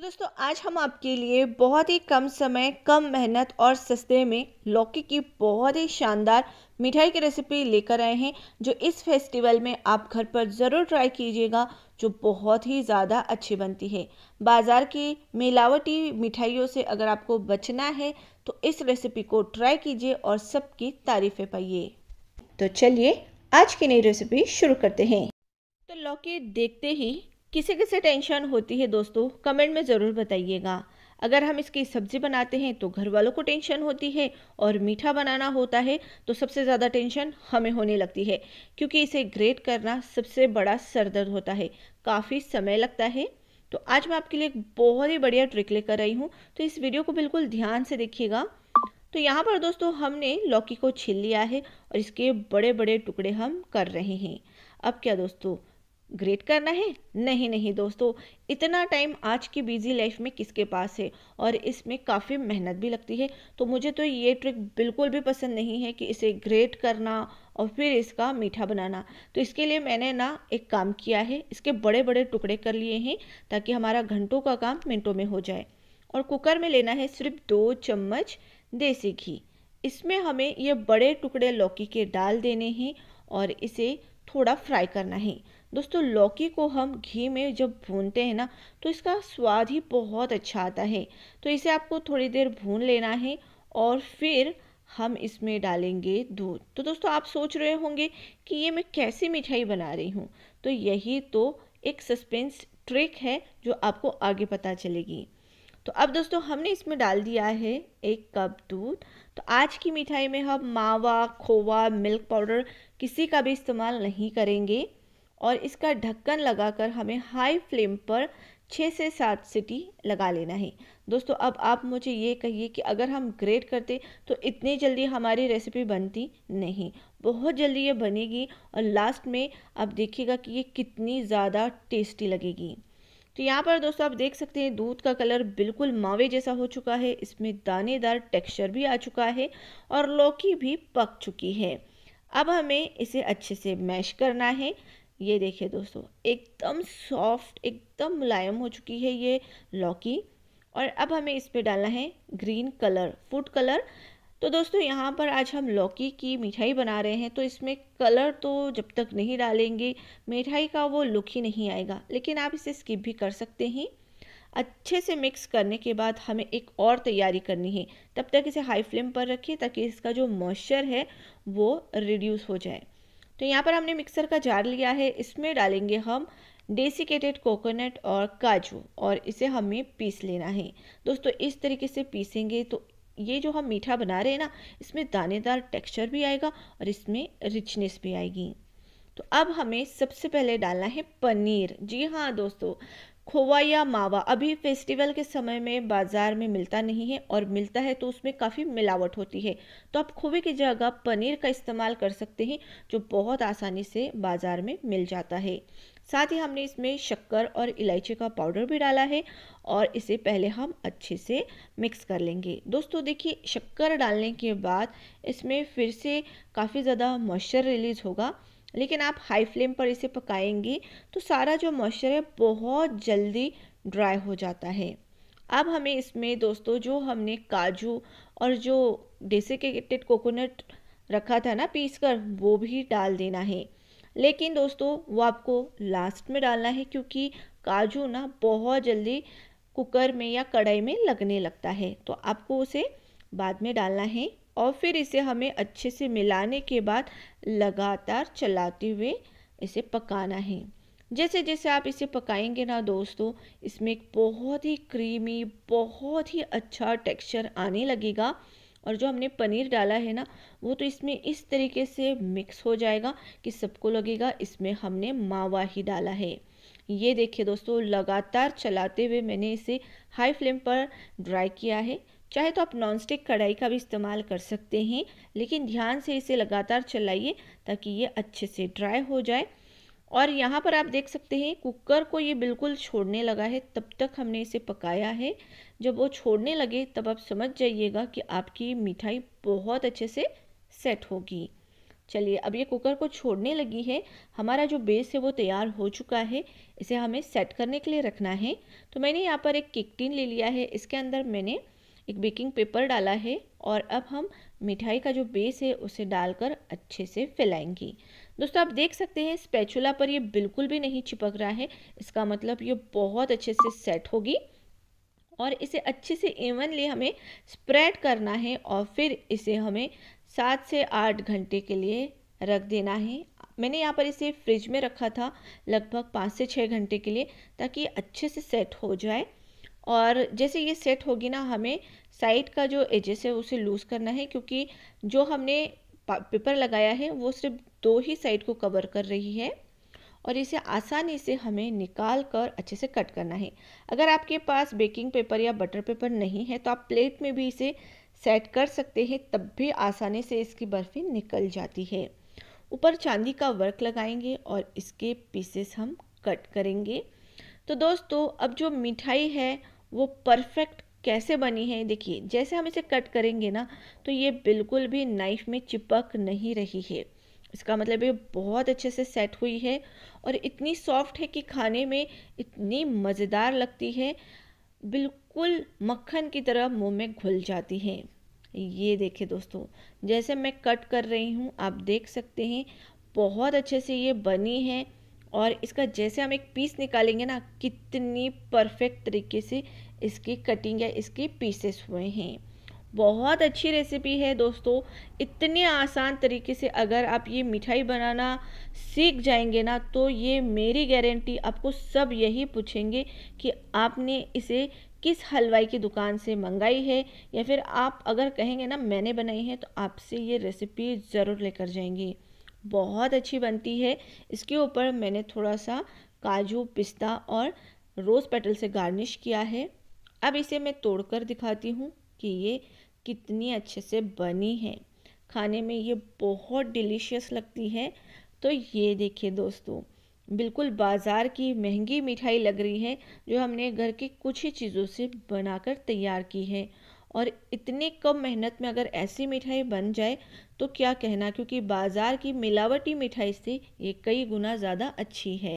तो दोस्तों आज हम आपके लिए बहुत ही कम समय कम मेहनत और सस्ते में लौकी की बहुत ही शानदार मिठाई की रेसिपी लेकर आए हैं जो इस फेस्टिवल में आप घर पर ज़रूर ट्राई कीजिएगा जो बहुत ही ज़्यादा अच्छी बनती है बाज़ार की मिलावटी मिठाइयों से अगर आपको बचना है तो इस रेसिपी को ट्राई कीजिए और सबकी तारीफ़ें पाइए तो चलिए आज की नई रेसिपी शुरू करते हैं तो लौकी देखते ही किसे किसे टेंशन होती है दोस्तों कमेंट में ज़रूर बताइएगा अगर हम इसकी सब्जी बनाते हैं तो घर वालों को टेंशन होती है और मीठा बनाना होता है तो सबसे ज़्यादा टेंशन हमें होने लगती है क्योंकि इसे ग्रेट करना सबसे बड़ा सरदर्द होता है काफ़ी समय लगता है तो आज मैं आपके लिए एक बहुत ही बढ़िया ट्रिक लेकर आई हूँ तो इस वीडियो को बिल्कुल ध्यान से देखिएगा तो यहाँ पर दोस्तों हमने लौकी को छील लिया है और इसके बड़े बड़े टुकड़े हम कर रहे हैं अब क्या दोस्तों ग्रेट करना है नहीं नहीं दोस्तों इतना टाइम आज की बिजी लाइफ में किसके पास है और इसमें काफ़ी मेहनत भी लगती है तो मुझे तो ये ट्रिक बिल्कुल भी पसंद नहीं है कि इसे ग्रेट करना और फिर इसका मीठा बनाना तो इसके लिए मैंने ना एक काम किया है इसके बड़े बड़े टुकड़े कर लिए हैं ताकि हमारा घंटों का काम मिनटों में हो जाए और कुकर में लेना है सिर्फ दो चम्मच देसी घी इसमें हमें ये बड़े टुकड़े लौकी के डाल देने हैं और इसे थोड़ा फ्राई करना है दोस्तों लौकी को हम घी में जब भूनते हैं ना तो इसका स्वाद ही बहुत अच्छा आता है तो इसे आपको थोड़ी देर भून लेना है और फिर हम इसमें डालेंगे दूध तो दोस्तों आप सोच रहे होंगे कि ये मैं कैसी मिठाई बना रही हूँ तो यही तो एक सस्पेंस ट्रिक है जो आपको आगे पता चलेगी तो अब दोस्तों हमने इसमें डाल दिया है एक कप दूध तो आज की मिठाई में हम मावा खोवा मिल्क पाउडर किसी का भी इस्तेमाल नहीं करेंगे और इसका ढक्कन लगाकर हमें हाई फ्लेम पर छः से सात सिटी लगा लेना है दोस्तों अब आप मुझे ये कहिए कि अगर हम ग्रेट करते तो इतनी जल्दी हमारी रेसिपी बनती नहीं बहुत जल्दी ये बनेगी और लास्ट में आप देखिएगा कि ये कितनी ज़्यादा टेस्टी लगेगी तो यहाँ पर दोस्तों आप देख सकते हैं दूध का कलर बिल्कुल मावे जैसा हो चुका है इसमें दानेदार टेक्सचर भी आ चुका है और लौकी भी पक चुकी है अब हमें इसे अच्छे से मैश करना है ये देखिए दोस्तों एकदम सॉफ्ट एकदम मुलायम हो चुकी है ये लौकी और अब हमें इस पर डालना है ग्रीन कलर फूड कलर तो दोस्तों यहाँ पर आज हम लौकी की मिठाई बना रहे हैं तो इसमें कलर तो जब तक नहीं डालेंगे मिठाई का वो लुक ही नहीं आएगा लेकिन आप इसे स्किप भी कर सकते हैं अच्छे से मिक्स करने के बाद हमें एक और तैयारी करनी है तब तक इसे हाई फ्लेम पर रखें ताकि इसका जो मॉइस्चर है वो रिड्यूस हो जाए तो यहाँ पर हमने मिक्सर का जार लिया है इसमें डालेंगे हम डेसिकेटेड कोकोनट और काजू और इसे हमें पीस लेना है दोस्तों इस तरीके से पीसेंगे तो ये जो हम मीठा बना रहे हैं ना इसमें दानेदार टेक्सचर भी आएगा और इसमें रिचनेस भी आएगी तो अब हमें सबसे पहले डालना है पनीर जी हाँ दोस्तों खोवा या मावा अभी फेस्टिवल के समय में बाज़ार में मिलता नहीं है और मिलता है तो उसमें काफ़ी मिलावट होती है तो आप खोवे की जगह पनीर का इस्तेमाल कर सकते हैं जो बहुत आसानी से बाज़ार में मिल जाता है साथ ही हमने इसमें शक्कर और इलायची का पाउडर भी डाला है और इसे पहले हम अच्छे से मिक्स कर लेंगे दोस्तों देखिए शक्कर डालने के बाद इसमें फिर से काफ़ी ज़्यादा मॉइस्चर रिलीज़ होगा लेकिन आप हाई फ्लेम पर इसे पकाएंगी तो सारा जो मॉइस्चर है बहुत जल्दी ड्राई हो जाता है अब हमें इसमें दोस्तों जो हमने काजू और जो डेसिकेटेड कोकोनट रखा था ना पीस कर वो भी डाल देना है लेकिन दोस्तों वो आपको लास्ट में डालना है क्योंकि काजू ना बहुत जल्दी कुकर में या कढ़ाई में लगने लगता है तो आपको उसे बाद में डालना है और फिर इसे हमें अच्छे से मिलाने के बाद लगातार चलाते हुए इसे पकाना है जैसे जैसे आप इसे पकाएंगे ना दोस्तों इसमें एक बहुत ही क्रीमी बहुत ही अच्छा टेक्सचर आने लगेगा और जो हमने पनीर डाला है ना वो तो इसमें इस तरीके से मिक्स हो जाएगा कि सबको लगेगा इसमें हमने मावा ही डाला है ये देखिए दोस्तों लगातार चलाते हुए मैंने इसे हाई फ्लेम पर ड्राई किया है चाहे तो आप नॉन स्टिक कढ़ाई का भी इस्तेमाल कर सकते हैं लेकिन ध्यान से इसे लगातार चलाइए ताकि ये अच्छे से ड्राई हो जाए और यहाँ पर आप देख सकते हैं कुकर को ये बिल्कुल छोड़ने लगा है तब तक हमने इसे पकाया है जब वो छोड़ने लगे तब आप समझ जाइएगा कि आपकी मिठाई बहुत अच्छे से सेट होगी चलिए अब ये कुकर को छोड़ने लगी है हमारा जो बेस है वो तैयार हो चुका है इसे हमें सेट करने के लिए रखना है तो मैंने यहाँ पर एक किकटिन ले लिया है इसके अंदर मैंने एक बेकिंग पेपर डाला है और अब हम मिठाई का जो बेस है उसे डालकर अच्छे से फैलाएंगी दोस्तों आप देख सकते हैं स्पैचुला पर ये बिल्कुल भी नहीं चिपक रहा है इसका मतलब ये बहुत अच्छे से सेट होगी और इसे अच्छे से एवनली हमें स्प्रेड करना है और फिर इसे हमें सात से आठ घंटे के लिए रख देना है मैंने यहाँ पर इसे फ्रिज में रखा था लगभग पाँच से छः घंटे के लिए ताकि अच्छे से सेट हो जाए और जैसे ये सेट होगी ना हमें साइड का जो एजेस है उसे लूज़ करना है क्योंकि जो हमने पेपर लगाया है वो सिर्फ दो ही साइड को कवर कर रही है और इसे आसानी से हमें निकाल कर अच्छे से कट करना है अगर आपके पास बेकिंग पेपर या बटर पेपर नहीं है तो आप प्लेट में भी इसे सेट कर सकते हैं तब भी आसानी से इसकी बर्फ़ी निकल जाती है ऊपर चांदी का वर्क लगाएंगे और इसके पीसेस हम कट करेंगे तो दोस्तों अब जो मिठाई है वो परफेक्ट कैसे बनी है देखिए जैसे हम इसे कट करेंगे ना तो ये बिल्कुल भी नाइफ में चिपक नहीं रही है इसका मतलब ये बहुत अच्छे से सेट हुई है और इतनी सॉफ्ट है कि खाने में इतनी मज़ेदार लगती है बिल्कुल मक्खन की तरह मुंह में घुल जाती है ये देखिए दोस्तों जैसे मैं कट कर रही हूँ आप देख सकते हैं बहुत अच्छे से ये बनी है और इसका जैसे हम एक पीस निकालेंगे ना कितनी परफेक्ट तरीके से इसकी कटिंग या इसके पीसेस हुए हैं बहुत अच्छी रेसिपी है दोस्तों इतने आसान तरीके से अगर आप ये मिठाई बनाना सीख जाएंगे ना तो ये मेरी गारंटी आपको सब यही पूछेंगे कि आपने इसे किस हलवाई की दुकान से मंगाई है या फिर आप अगर कहेंगे ना मैंने बनाई है तो आपसे ये रेसिपी ज़रूर लेकर जाएंगे बहुत अच्छी बनती है इसके ऊपर मैंने थोड़ा सा काजू पिस्ता और रोज़ पेटल से गार्निश किया है अब इसे मैं तोड़कर दिखाती हूँ कि ये कितनी अच्छे से बनी है खाने में ये बहुत डिलीशियस लगती है तो ये देखिए दोस्तों बिल्कुल बाज़ार की महंगी मिठाई लग रही है जो हमने घर की कुछ ही चीज़ों से बनाकर तैयार की है और इतने कम मेहनत में अगर ऐसी मिठाई बन जाए तो क्या कहना क्योंकि बाज़ार की मिलावटी मिठाई से ये कई गुना ज़्यादा अच्छी है